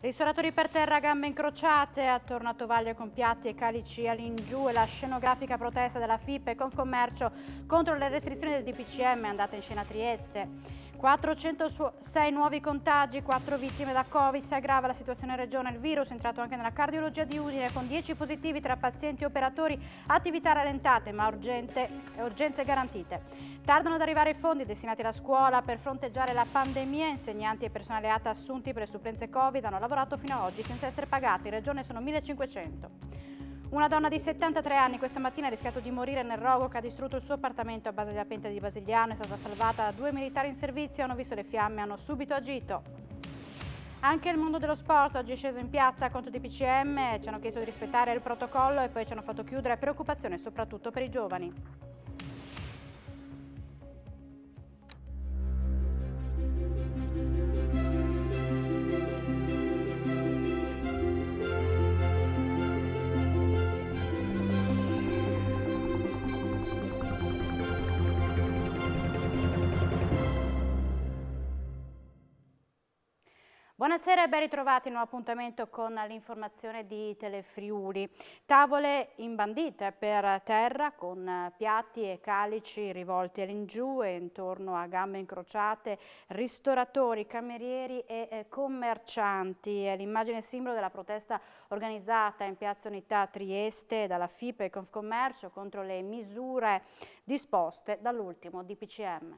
Ristoratori per terra, gambe incrociate, attorno a tovaglie con piatti e calici all'ingiù e la scenografica protesta della FIP e Confcommercio contro le restrizioni del DPCM andata in scena a Trieste. 406 nuovi contagi, 4 vittime da Covid, si aggrava la situazione in regione, il virus è entrato anche nella cardiologia di Udine con 10 positivi tra pazienti e operatori, attività rallentate ma urgente, urgenze garantite. Tardano ad arrivare i fondi destinati alla scuola per fronteggiare la pandemia, insegnanti e personale ATA assunti per le supplenze Covid hanno lavorato fino ad oggi senza essere pagati, in regione sono 1500. Una donna di 73 anni questa mattina ha rischiato di morire nel rogo che ha distrutto il suo appartamento a base della Pente di Basigliano. È stata salvata da due militari in servizio, hanno visto le fiamme e hanno subito agito. Anche il mondo dello sport oggi è sceso in piazza contro di PCM, ci hanno chiesto di rispettare il protocollo e poi ci hanno fatto chiudere preoccupazione soprattutto per i giovani. Buonasera e ben ritrovati in un appuntamento con l'informazione di Telefriuli. Tavole imbandite per terra con piatti e calici rivolti all'ingiù e intorno a gambe incrociate, ristoratori, camerieri e eh, commercianti. È l'immagine simbolo della protesta organizzata in Piazza Unità Trieste dalla FIPE e Confcommercio contro le misure disposte dall'ultimo DPCM.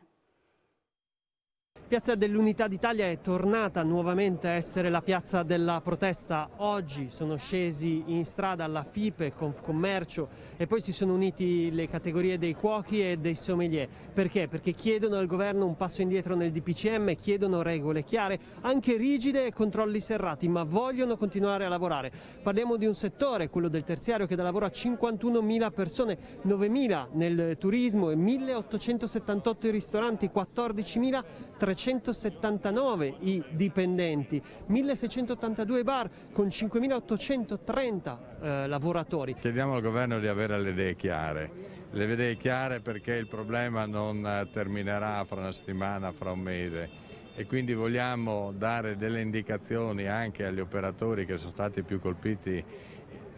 Piazza dell'Unità d'Italia è tornata nuovamente a essere la piazza della protesta. Oggi sono scesi in strada la FIPE, Confcommercio e poi si sono uniti le categorie dei cuochi e dei sommelier. Perché? Perché chiedono al governo un passo indietro nel DPCM, chiedono regole chiare, anche rigide e controlli serrati, ma vogliono continuare a lavorare. Parliamo di un settore, quello del terziario, che dà lavoro a 51.000 persone, 9.000 nel turismo e 1.878 i ristoranti, 14.000 379 i dipendenti, 1682 bar con 5830 eh, lavoratori. Chiediamo al governo di avere le idee chiare. Le idee chiare perché il problema non eh, terminerà fra una settimana, fra un mese e quindi vogliamo dare delle indicazioni anche agli operatori che sono stati più colpiti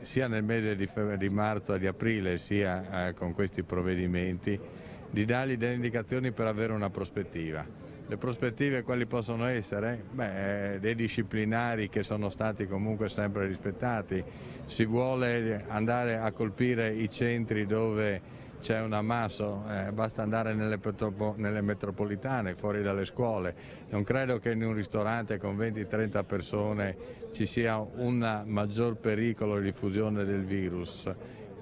sia nel mese di, di marzo e di aprile sia eh, con questi provvedimenti, di dargli delle indicazioni per avere una prospettiva. Le prospettive quali possono essere? Beh, dei disciplinari che sono stati comunque sempre rispettati. Si vuole andare a colpire i centri dove c'è un ammasso, eh, basta andare nelle, nelle, metropolitane, fuori dalle scuole. Non credo che in un ristorante con 20-30 persone ci sia un maggior pericolo di diffusione del virus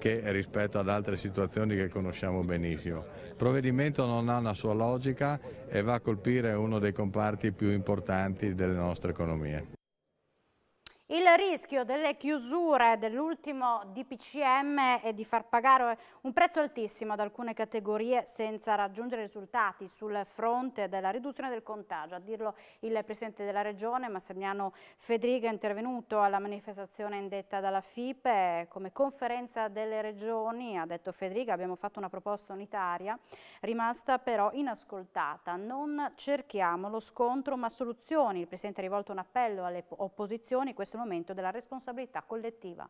che rispetto ad altre situazioni che conosciamo benissimo. Il provvedimento non ha una sua logica e va a colpire uno dei comparti più importanti delle nostre economie. Il rischio delle chiusure dell'ultimo DPCM è di far pagare un prezzo altissimo ad alcune categorie senza raggiungere risultati sul fronte della riduzione del contagio. A dirlo il Presidente della Regione, Massimiliano Fedriga, è intervenuto alla manifestazione indetta dalla FIPE eh, come conferenza delle regioni. Ha detto Fedriga, abbiamo fatto una proposta unitaria, rimasta però inascoltata. Non cerchiamo lo scontro ma soluzioni. Il Presidente ha rivolto un appello alle opposizioni, questo momento della responsabilità collettiva.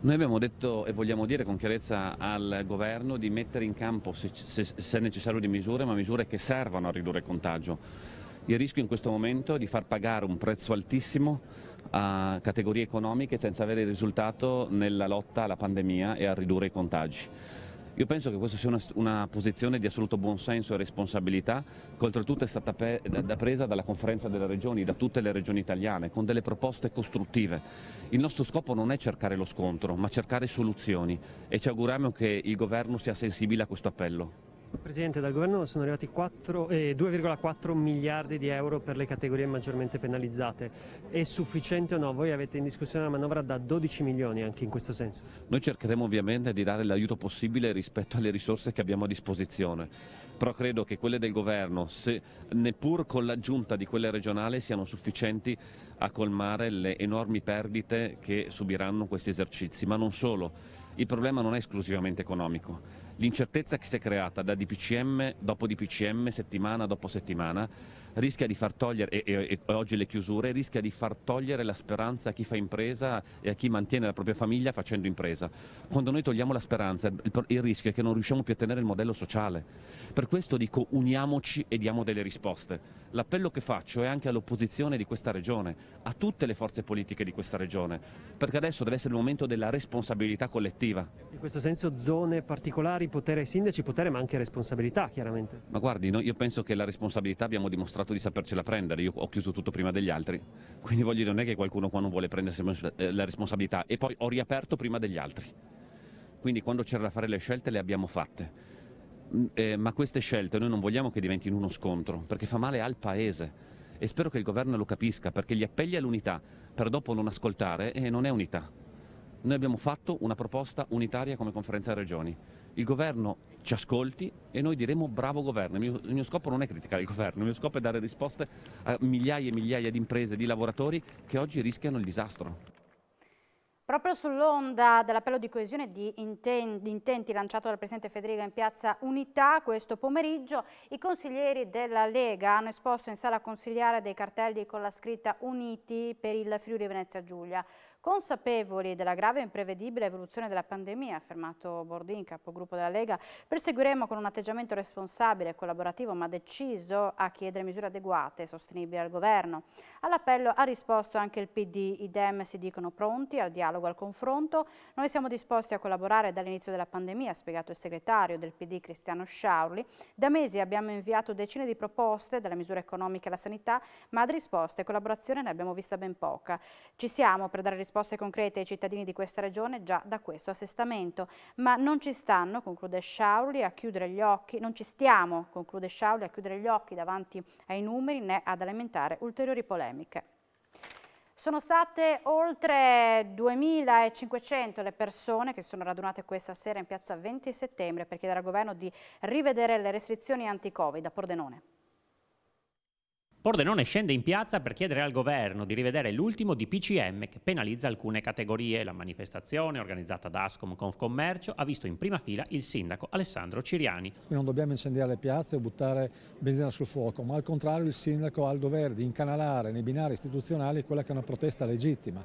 Noi abbiamo detto e vogliamo dire con chiarezza al governo di mettere in campo, se, se, se necessario, di misure, ma misure che servano a ridurre il contagio. Il rischio in questo momento è di far pagare un prezzo altissimo a categorie economiche senza avere risultato nella lotta alla pandemia e a ridurre i contagi. Io penso che questa sia una, una posizione di assoluto buonsenso e responsabilità che oltretutto è stata pe, da, da presa dalla conferenza delle regioni, da tutte le regioni italiane, con delle proposte costruttive. Il nostro scopo non è cercare lo scontro, ma cercare soluzioni e ci auguriamo che il governo sia sensibile a questo appello. Presidente, dal governo sono arrivati 2,4 eh, miliardi di euro per le categorie maggiormente penalizzate. È sufficiente o no? Voi avete in discussione una manovra da 12 milioni anche in questo senso. Noi cercheremo ovviamente di dare l'aiuto possibile rispetto alle risorse che abbiamo a disposizione, però credo che quelle del governo, se, neppur con l'aggiunta di quelle regionali, siano sufficienti a colmare le enormi perdite che subiranno questi esercizi. Ma non solo, il problema non è esclusivamente economico L'incertezza che si è creata da DPCM dopo DPCM, settimana dopo settimana, rischia di far togliere, e, e, e, oggi le chiusure, rischia di far togliere la speranza a chi fa impresa e a chi mantiene la propria famiglia facendo impresa. Quando noi togliamo la speranza, il, il rischio è che non riusciamo più a tenere il modello sociale. Per questo dico uniamoci e diamo delle risposte l'appello che faccio è anche all'opposizione di questa regione, a tutte le forze politiche di questa regione, perché adesso deve essere il momento della responsabilità collettiva. In questo senso zone particolari, potere ai sindaci, potere ma anche responsabilità chiaramente. Ma guardi, no, io penso che la responsabilità abbiamo dimostrato di sapercela prendere, io ho chiuso tutto prima degli altri, quindi voglio dire non è che qualcuno qua non vuole prendersi eh, la responsabilità e poi ho riaperto prima degli altri. Quindi quando c'era da fare le scelte le abbiamo fatte Mm, eh, ma queste scelte noi non vogliamo che diventino uno scontro, perché fa male al Paese e spero che il governo lo capisca, perché gli appelli all'unità per dopo non ascoltare eh, non è unità. Noi abbiamo fatto una proposta unitaria come conferenza delle regioni. Il governo ci ascolti e noi diremo bravo governo. Il mio, il mio scopo non è criticare il governo, il mio scopo è dare risposte a migliaia e migliaia di imprese, di lavoratori che oggi rischiano il disastro. Proprio sull'onda dell'appello di coesione di intenti lanciato dal Presidente Federica in piazza Unità questo pomeriggio, i consiglieri della Lega hanno esposto in sala consigliare dei cartelli con la scritta Uniti per il Friuli Venezia Giulia consapevoli della grave e imprevedibile evoluzione della pandemia, ha affermato Bordin, capogruppo della Lega, perseguiremo con un atteggiamento responsabile, e collaborativo ma deciso a chiedere misure adeguate e sostenibili al governo. All'appello ha risposto anche il PD, i Dem si dicono pronti al dialogo, al confronto, noi siamo disposti a collaborare dall'inizio della pandemia, ha spiegato il segretario del PD Cristiano Sciaurli, da mesi abbiamo inviato decine di proposte, dalle misure economiche alla sanità, ma di risposte e collaborazione ne abbiamo vista ben poca. Ci siamo per dare risposte risposte concrete ai cittadini di questa regione già da questo assestamento. Ma non ci stanno, conclude Sciauli, a chiudere gli occhi, non ci stiamo, conclude Sciauli, a chiudere gli occhi davanti ai numeri né ad alimentare ulteriori polemiche. Sono state oltre 2.500 le persone che sono radunate questa sera in piazza 20 settembre per chiedere al governo di rivedere le restrizioni anti-Covid a Pordenone. Pordenone scende in piazza per chiedere al governo di rivedere l'ultimo DPCM che penalizza alcune categorie. La manifestazione, organizzata da Ascom Confcommercio, ha visto in prima fila il sindaco Alessandro Ciriani. Non dobbiamo incendiare le piazze o buttare benzina sul fuoco, ma al contrario il sindaco ha il dovere di incanalare nei binari istituzionali quella che è una protesta legittima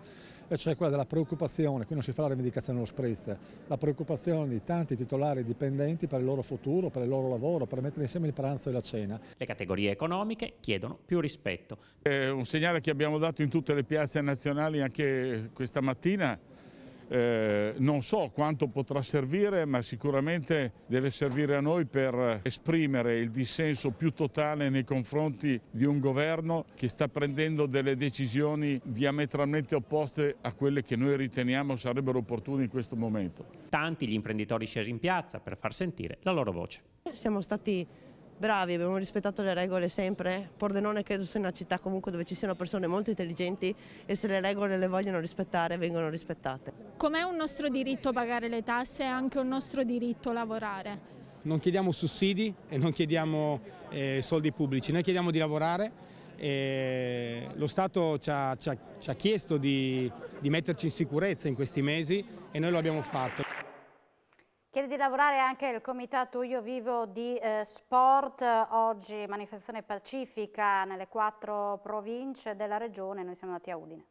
E cioè quella della preoccupazione, qui non si fa la rivendicazione dello spritz, la preoccupazione di tanti titolari dipendenti per il loro futuro, per il loro lavoro, per mettere insieme il pranzo e la cena. Le categorie economiche chiedono più rispetto. È un segnale che abbiamo dato in tutte le piazze nazionali anche questa mattina, eh, non so quanto potrà servire ma sicuramente deve servire a noi per esprimere il dissenso più totale nei confronti di un governo che sta prendendo delle decisioni diametralmente opposte a quelle che noi riteniamo sarebbero opportune in questo momento. Tanti gli imprenditori scesi in piazza per far sentire la loro voce. Siamo stati bravi, abbiamo rispettato le regole sempre. Pordenone credo sia una città comunque dove ci siano persone molto intelligenti e se le regole le vogliono rispettare vengono rispettate. Com'è un nostro diritto pagare le tasse e anche un nostro diritto lavorare? Non chiediamo sussidi e non chiediamo eh, soldi pubblici, noi chiediamo di lavorare e lo Stato ci ha, ci ha, ci ha chiesto di, di metterci in sicurezza in questi mesi e noi lo abbiamo fatto di lavorare anche il comitato Io Vivo di eh, Sport, oggi manifestazione pacifica nelle quattro province della regione, noi siamo andati a Udine.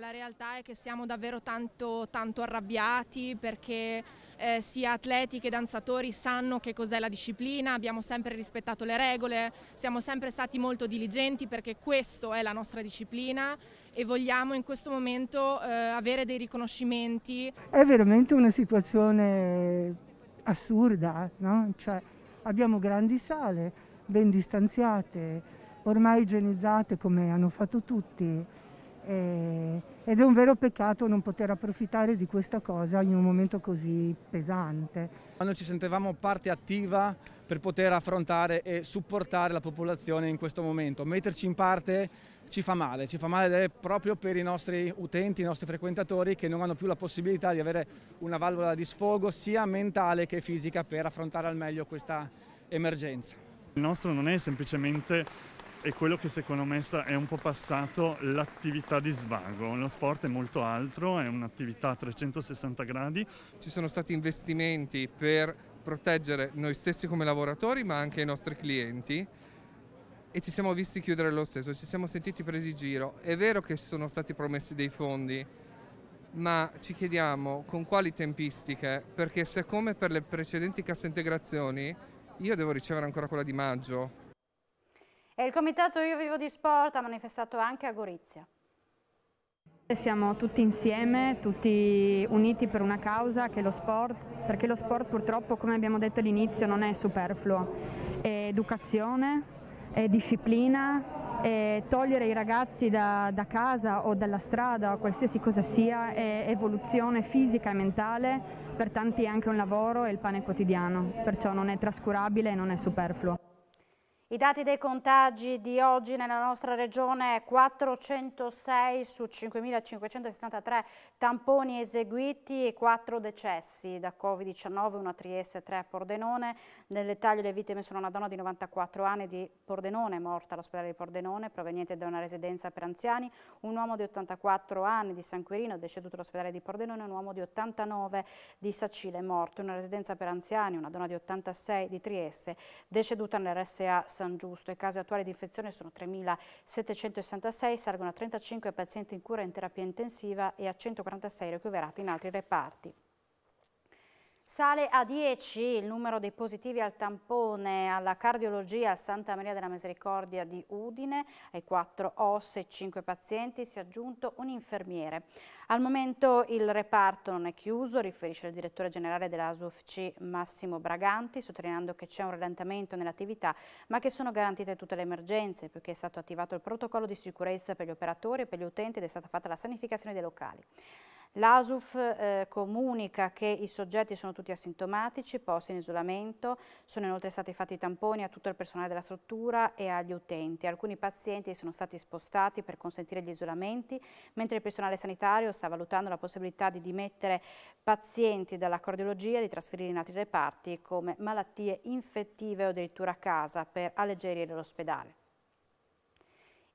La realtà è che siamo davvero tanto, tanto arrabbiati perché eh, sia atleti che danzatori sanno che cos'è la disciplina, abbiamo sempre rispettato le regole, siamo sempre stati molto diligenti perché questa è la nostra disciplina e vogliamo in questo momento eh, avere dei riconoscimenti. È veramente una situazione assurda, no? cioè, abbiamo grandi sale ben distanziate, ormai igienizzate come hanno fatto tutti ed è un vero peccato non poter approfittare di questa cosa in un momento così pesante. Quando ci sentivamo parte attiva per poter affrontare e supportare la popolazione in questo momento, metterci in parte ci fa male, ci fa male proprio per i nostri utenti, i nostri frequentatori che non hanno più la possibilità di avere una valvola di sfogo sia mentale che fisica per affrontare al meglio questa emergenza. Il nostro non è semplicemente è quello che secondo me è un po' passato l'attività di svago. Lo sport è molto altro, è un'attività a 360 gradi. Ci sono stati investimenti per proteggere noi stessi come lavoratori ma anche i nostri clienti e ci siamo visti chiudere lo stesso, ci siamo sentiti presi giro. È vero che sono stati promessi dei fondi, ma ci chiediamo con quali tempistiche, perché se come per le precedenti casse integrazioni io devo ricevere ancora quella di maggio, e il Comitato Io Vivo di Sport ha manifestato anche a Gorizia. Siamo tutti insieme, tutti uniti per una causa che è lo sport, perché lo sport purtroppo, come abbiamo detto all'inizio, non è superfluo, è educazione, è disciplina, è togliere i ragazzi da, da casa o dalla strada o qualsiasi cosa sia, è evoluzione fisica e mentale, per tanti è anche un lavoro e il pane quotidiano, perciò non è trascurabile e non è superfluo. I dati dei contagi di oggi nella nostra regione 406 su 5.573 tamponi eseguiti e 4 decessi da Covid-19, una a Trieste e 3 a Pordenone. Nel dettaglio le vittime sono una donna di 94 anni di Pordenone, morta all'ospedale di Pordenone, proveniente da una residenza per anziani, un uomo di 84 anni di San Quirino, deceduto all'ospedale di Pordenone, un uomo di 89 di Sacile, morto in una residenza per anziani, una donna di 86 di Trieste, deceduta nell'RSA San San Giusto. I casi attuali di infezione sono 3.766, salgono a 35 pazienti in cura in terapia intensiva e a 146 ricoverati in altri reparti. Sale a 10 il numero dei positivi al tampone alla cardiologia a Santa Maria della Misericordia di Udine, ai 4 osse e 5 pazienti si è aggiunto un infermiere. Al momento il reparto non è chiuso, riferisce il direttore generale dell'ASUFC Massimo Braganti, sottolineando che c'è un rallentamento nell'attività ma che sono garantite tutte le emergenze, poiché è stato attivato il protocollo di sicurezza per gli operatori e per gli utenti ed è stata fatta la sanificazione dei locali. L'ASUF eh, comunica che i soggetti sono tutti asintomatici, posti in isolamento, sono inoltre stati fatti tamponi a tutto il personale della struttura e agli utenti. Alcuni pazienti sono stati spostati per consentire gli isolamenti, mentre il personale sanitario sta valutando la possibilità di dimettere pazienti dalla cardiologia e di trasferirli in altri reparti come malattie infettive o addirittura a casa per alleggerire l'ospedale.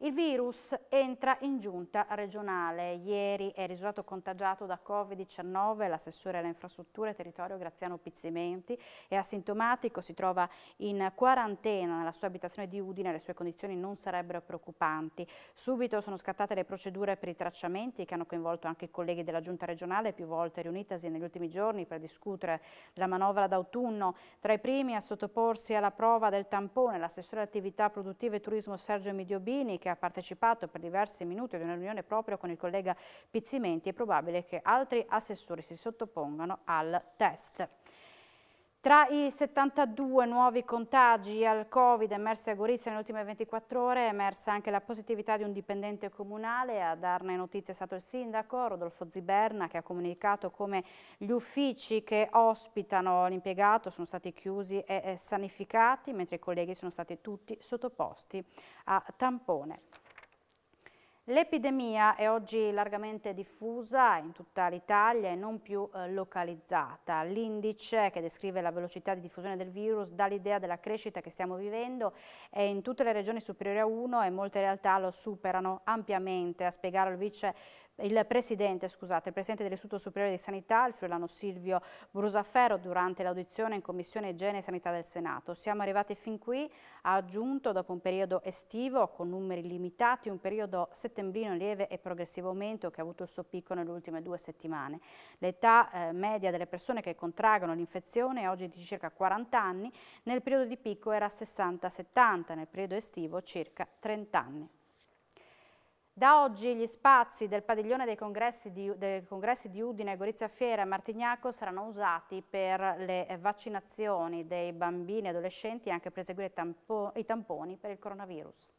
Il virus entra in giunta regionale. Ieri è risultato contagiato da Covid-19 l'assessore alle infrastrutture e territorio Graziano Pizzimenti. È asintomatico, si trova in quarantena nella sua abitazione di Udine, le sue condizioni non sarebbero preoccupanti. Subito sono scattate le procedure per i tracciamenti che hanno coinvolto anche i colleghi della giunta regionale, più volte riunitasi negli ultimi giorni per discutere della manovra d'autunno. Tra i primi a sottoporsi alla prova del tampone l'assessore attività produttive e turismo Sergio Midiobini, che ha partecipato per diversi minuti ad una riunione proprio con il collega Pizzimenti, è probabile che altri assessori si sottopongano al test. Tra i 72 nuovi contagi al Covid emersi a Gorizia nelle ultime 24 ore è emersa anche la positività di un dipendente comunale. A darne notizia è stato il sindaco Rodolfo Ziberna che ha comunicato come gli uffici che ospitano l'impiegato sono stati chiusi e sanificati mentre i colleghi sono stati tutti sottoposti a tampone. L'epidemia è oggi largamente diffusa in tutta l'Italia e non più eh, localizzata. L'indice che descrive la velocità di diffusione del virus dà l'idea della crescita che stiamo vivendo e in tutte le regioni superiori a 1 e molte realtà lo superano ampiamente, a spiegare il vice il presidente, scusate, il presidente dell'Istituto Superiore di Sanità, il friulano Silvio Brusaferro, durante l'audizione in Commissione Igiene e Sanità del Senato. Siamo arrivati fin qui, ha aggiunto, dopo un periodo estivo con numeri limitati, un periodo settembrino lieve e progressivo aumento che ha avuto il suo picco nelle ultime due settimane. L'età eh, media delle persone che contraggono l'infezione è oggi di circa 40 anni, nel periodo di picco era 60-70, nel periodo estivo circa 30 anni. Da oggi gli spazi del padiglione dei congressi di, dei congressi di Udine, Gorizia Fiera e Martignaco saranno usati per le vaccinazioni dei bambini e adolescenti e anche per eseguire tampo, i tamponi per il coronavirus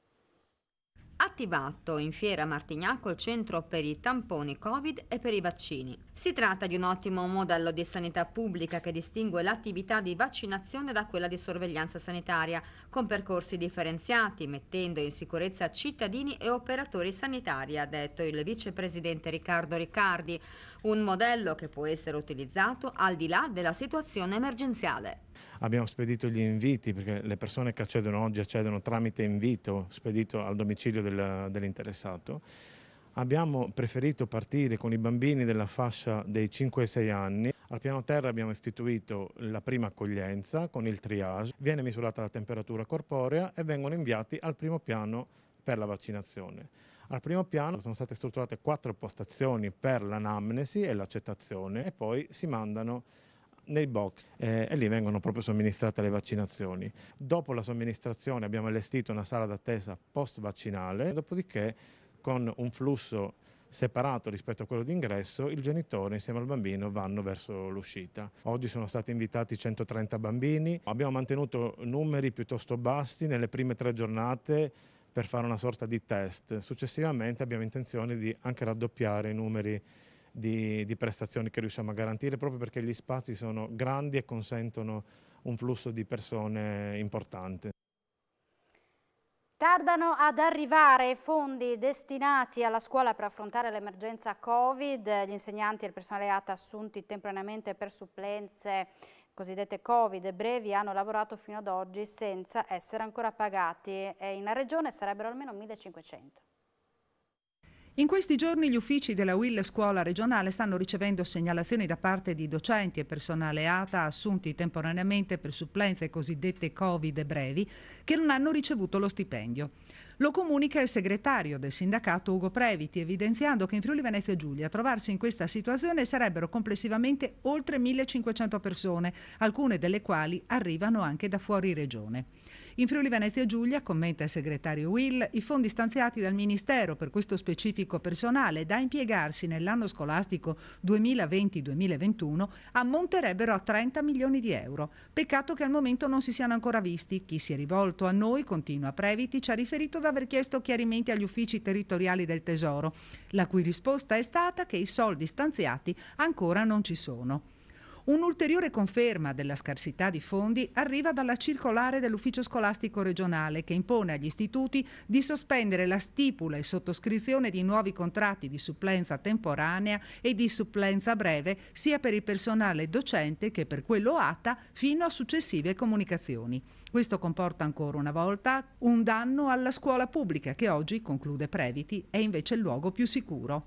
attivato in Fiera Martignacco il centro per i tamponi Covid e per i vaccini. Si tratta di un ottimo modello di sanità pubblica che distingue l'attività di vaccinazione da quella di sorveglianza sanitaria, con percorsi differenziati, mettendo in sicurezza cittadini e operatori sanitari, ha detto il vicepresidente Riccardo Riccardi un modello che può essere utilizzato al di là della situazione emergenziale. Abbiamo spedito gli inviti perché le persone che accedono oggi accedono tramite invito spedito al domicilio del, dell'interessato. Abbiamo preferito partire con i bambini della fascia dei 5-6 anni. Al piano terra abbiamo istituito la prima accoglienza con il triage, viene misurata la temperatura corporea e vengono inviati al primo piano per la vaccinazione. Al primo piano sono state strutturate quattro postazioni per l'anamnesi e l'accettazione e poi si mandano nei box eh, e lì vengono proprio somministrate le vaccinazioni. Dopo la somministrazione abbiamo allestito una sala d'attesa post vaccinale, dopodiché con un flusso separato rispetto a quello d'ingresso, il genitore insieme al bambino vanno verso l'uscita. Oggi sono stati invitati 130 bambini, abbiamo mantenuto numeri piuttosto bassi nelle prime tre giornate per fare una sorta di test. Successivamente abbiamo intenzione di anche raddoppiare i numeri di, di, prestazioni che riusciamo a garantire proprio perché gli spazi sono grandi e consentono un flusso di persone importante. Tardano ad arrivare i fondi destinati alla scuola per affrontare l'emergenza Covid, gli insegnanti e il personale ATA assunti temporaneamente per supplenze cosiddette Covid brevi hanno lavorato fino ad oggi senza essere ancora pagati e in regione sarebbero almeno 1500. In questi giorni gli uffici della Will Scuola regionale stanno ricevendo segnalazioni da parte di docenti e personale ATA assunti temporaneamente per supplenze cosiddette Covid brevi che non hanno ricevuto lo stipendio. Lo comunica il segretario del sindacato Ugo Previti, evidenziando che in Friuli Venezia Giulia a trovarsi in questa situazione sarebbero complessivamente oltre 1500 persone, alcune delle quali arrivano anche da fuori regione. In Friuli Venezia Giulia, commenta il segretario Will, i fondi stanziati dal Ministero per questo specifico personale da impiegarsi nell'anno scolastico 2020-2021 ammonterebbero a 30 milioni di euro. Peccato che al momento non si siano ancora visti. Chi si è rivolto a noi, continua Previti, ci ha riferito di aver chiesto chiarimenti agli uffici territoriali del Tesoro, la cui risposta è stata che i soldi stanziati ancora non ci sono. Un'ulteriore conferma della scarsità di fondi arriva dalla circolare dell'Ufficio Scolastico Regionale che impone agli istituti di sospendere la stipula e sottoscrizione di nuovi contratti di supplenza temporanea e di supplenza breve sia per il personale docente che per quello ATA fino a successive comunicazioni. Questo comporta ancora una volta un danno alla scuola pubblica che oggi, conclude Previti, è invece il luogo più sicuro.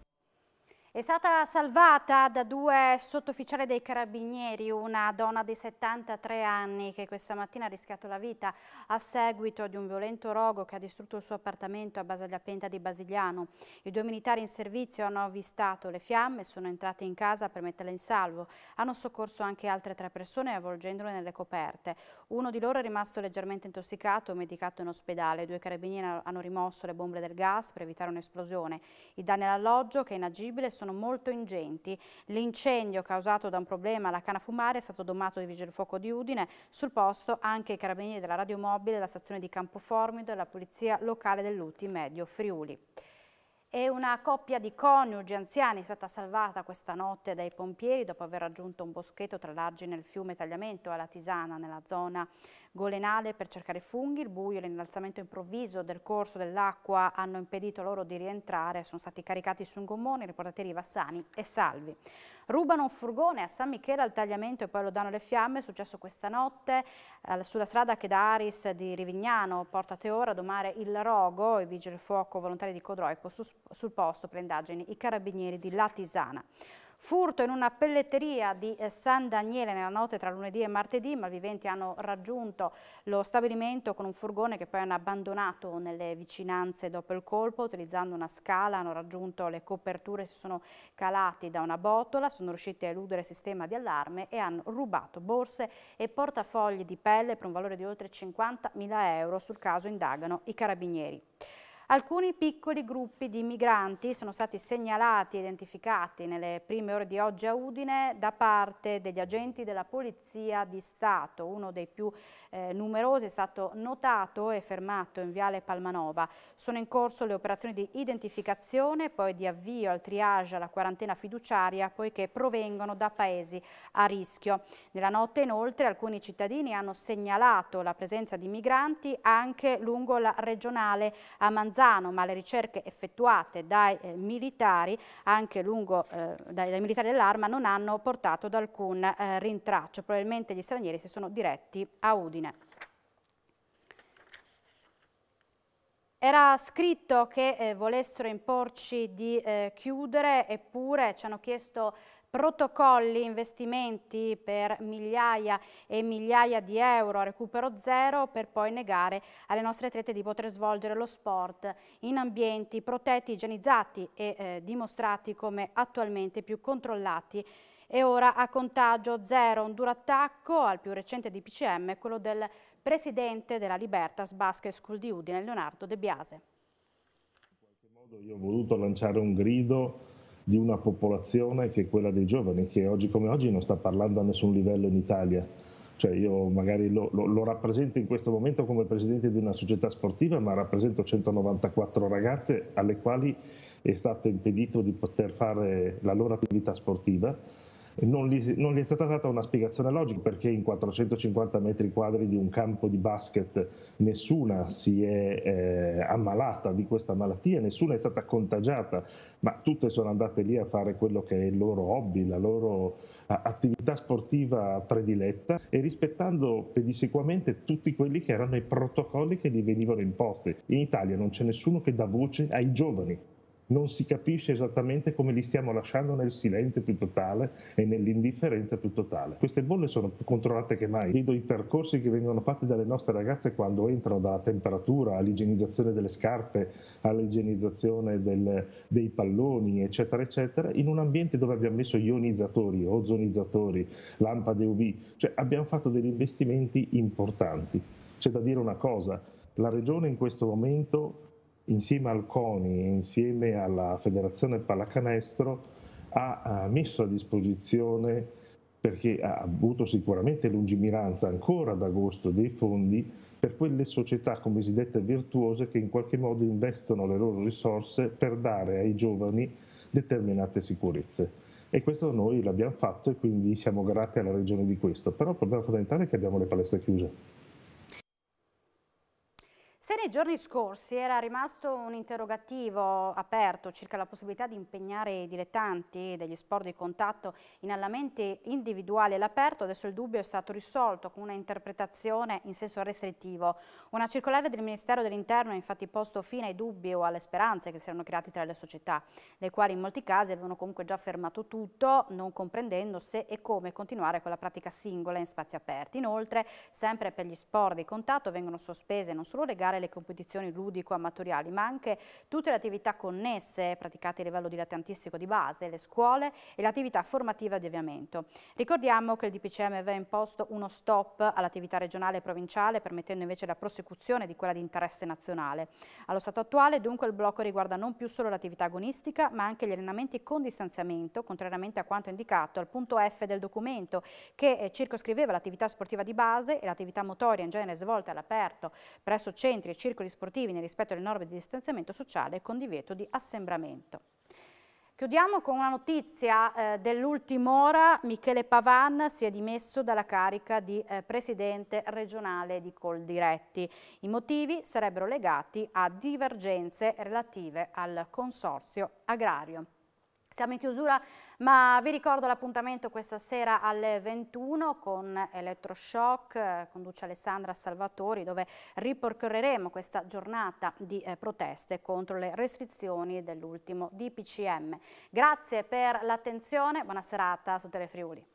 È stata salvata da due sottufficiali dei carabinieri una donna di 73 anni che questa mattina ha rischiato la vita a seguito di un violento rogo che ha distrutto il suo appartamento a Basagliapenta di Basigliano. I due militari in servizio hanno avvistato le fiamme, sono entrati in casa per metterle in salvo. Hanno soccorso anche altre tre persone avvolgendole nelle coperte. Uno di loro è rimasto leggermente intossicato e medicato in ospedale. due carabinieri hanno rimosso le bombe del gas per evitare un'esplosione. I danni all'alloggio, che è inagibile, sono sono molto ingenti. L'incendio causato da un problema alla cana fumare è stato domato dai Vigili del Fuoco di Udine. Sul posto anche i carabinieri della radiomobile, la stazione di Campo Formido e la polizia locale dell'Uti Medio Friuli. E una coppia di coniugi anziani è stata salvata questa notte dai pompieri dopo aver raggiunto un boschetto tra l'argine e il fiume Tagliamento alla Tisana, nella zona golenale per cercare funghi, il buio e l'innalzamento improvviso del corso dell'acqua hanno impedito loro di rientrare, sono stati caricati su un gommone i riportatori Vassani e Salvi. Rubano un furgone a San Michele al tagliamento e poi lo danno alle fiamme, è successo questa notte eh, sulla strada che da Aris di Rivignano porta a Teora, a domare il Rogo, i vigili fuoco volontari di Codroipo su, sul posto per le indagini i carabinieri di Latisana. Furto in una pelletteria di eh, San Daniele nella notte tra lunedì e martedì, malviventi hanno raggiunto lo stabilimento con un furgone che poi hanno abbandonato nelle vicinanze dopo il colpo, utilizzando una scala hanno raggiunto le coperture, si sono calati da una botola, sono riusciti a eludere il sistema di allarme e hanno rubato borse e portafogli di pelle per un valore di oltre 50.000 euro, sul caso indagano i carabinieri. Alcuni piccoli gruppi di migranti sono stati segnalati e identificati nelle prime ore di oggi a Udine da parte degli agenti della Polizia di Stato. Uno dei più eh, numerosi è stato notato e fermato in Viale Palmanova. Sono in corso le operazioni di identificazione, poi di avvio al triage alla quarantena fiduciaria, poiché provengono da paesi a rischio. Nella notte inoltre alcuni cittadini hanno segnalato la presenza di migranti anche lungo la regionale a Manzano Bolzano, ma le ricerche effettuate dai eh, militari, anche lungo, eh, dai, dai, militari dell'arma, non hanno portato ad alcun eh, rintraccio. Probabilmente gli stranieri si sono diretti a Udine. Era scritto che eh, volessero imporci di eh, chiudere, eppure ci hanno chiesto protocolli, investimenti per migliaia e migliaia di euro a recupero zero per poi negare alle nostre atlete di poter svolgere lo sport in ambienti protetti, igienizzati e eh, dimostrati come attualmente più controllati e ora a contagio zero un duro attacco al più recente DPCM, quello del presidente della Libertas Basket School di Udine, Leonardo De Biase. In qualche modo io ho voluto lanciare un grido di una popolazione che è quella dei giovani, che oggi come oggi non sta parlando a nessun livello in Italia. Cioè io magari lo, lo, lo rappresento in questo momento come presidente di una società sportiva, ma rappresento 194 ragazze alle quali è stato impedito di poter fare la loro attività sportiva non gli, non gli, è stata data una spiegazione logica perché in 450 metri quadri di un campo di basket nessuna si è eh, ammalata di questa malattia, nessuna è stata contagiata, ma tutte sono andate lì a fare quello che è il loro hobby, la loro attività sportiva prediletta e rispettando pedissequamente tutti quelli che erano i protocolli che gli venivano imposti. In Italia non c'è nessuno che dà voce ai giovani, non si capisce esattamente come li stiamo lasciando nel silenzio più totale e nell'indifferenza più totale. Queste bolle sono più controllate che mai. Vedo i percorsi che vengono fatti dalle nostre ragazze quando entrano dalla temperatura all'igienizzazione delle scarpe, all'igienizzazione del, dei palloni, eccetera, eccetera, in un ambiente dove abbiamo messo ionizzatori, ozonizzatori, lampade UV, cioè abbiamo fatto degli investimenti importanti. C'è da dire una cosa, la regione in questo momento insieme al CONI e insieme alla Federazione Pallacanestro ha, eh, messo a disposizione, perché ha avuto sicuramente lungimiranza ancora ad agosto dei fondi, per quelle società cosiddette virtuose che in qualche modo investono le loro risorse per dare ai giovani determinate sicurezze. E questo noi l'abbiamo fatto e quindi siamo grati alla regione di questo. Però il problema fondamentale è che abbiamo le palestre chiuse nei giorni scorsi era rimasto un interrogativo aperto circa la possibilità di impegnare i dilettanti degli sport di contatto in allamenti individuali all'aperto, adesso il dubbio è stato risolto con una interpretazione in senso restrittivo. Una circolare del Ministero dell'Interno ha infatti posto fine ai dubbi o alle speranze che si erano creati tra le società, le quali in molti casi avevano comunque già fermato tutto, non comprendendo se e come continuare con la pratica singola in spazi aperti. Inoltre, sempre per gli sport di contatto vengono sospese non solo le gare, le competizioni ludico-amatoriali, ma anche tutte le attività connesse praticate a livello dilettantistico di base, le scuole e l'attività formativa di avviamento. Ricordiamo che il DPCM aveva imposto uno stop all'attività regionale e provinciale, permettendo invece la prosecuzione di quella di interesse nazionale. Allo stato attuale, dunque, il blocco riguarda non più solo l'attività agonistica, ma anche gli allenamenti con distanziamento, contrariamente a quanto indicato al punto F del documento, che eh, circoscriveva l'attività sportiva di base e l'attività motoria in genere svolta all'aperto presso centri e circoli sportivi nel rispetto delle norme di distanziamento sociale con divieto di assembramento. Chiudiamo con una notizia eh, dell'ultima ora, Michele Pavan si è dimesso dalla carica di eh, presidente regionale di Coldiretti. I motivi sarebbero legati a divergenze relative al consorzio agrario. Siamo in chiusura, ma vi ricordo l'appuntamento questa sera alle 21 con Electroshock, eh, conduce Duce Alessandra Salvatori, dove ripercorreremo questa giornata di eh, proteste contro le restrizioni dell'ultimo DPCM. Grazie per l'attenzione, buona serata su Telefriuli.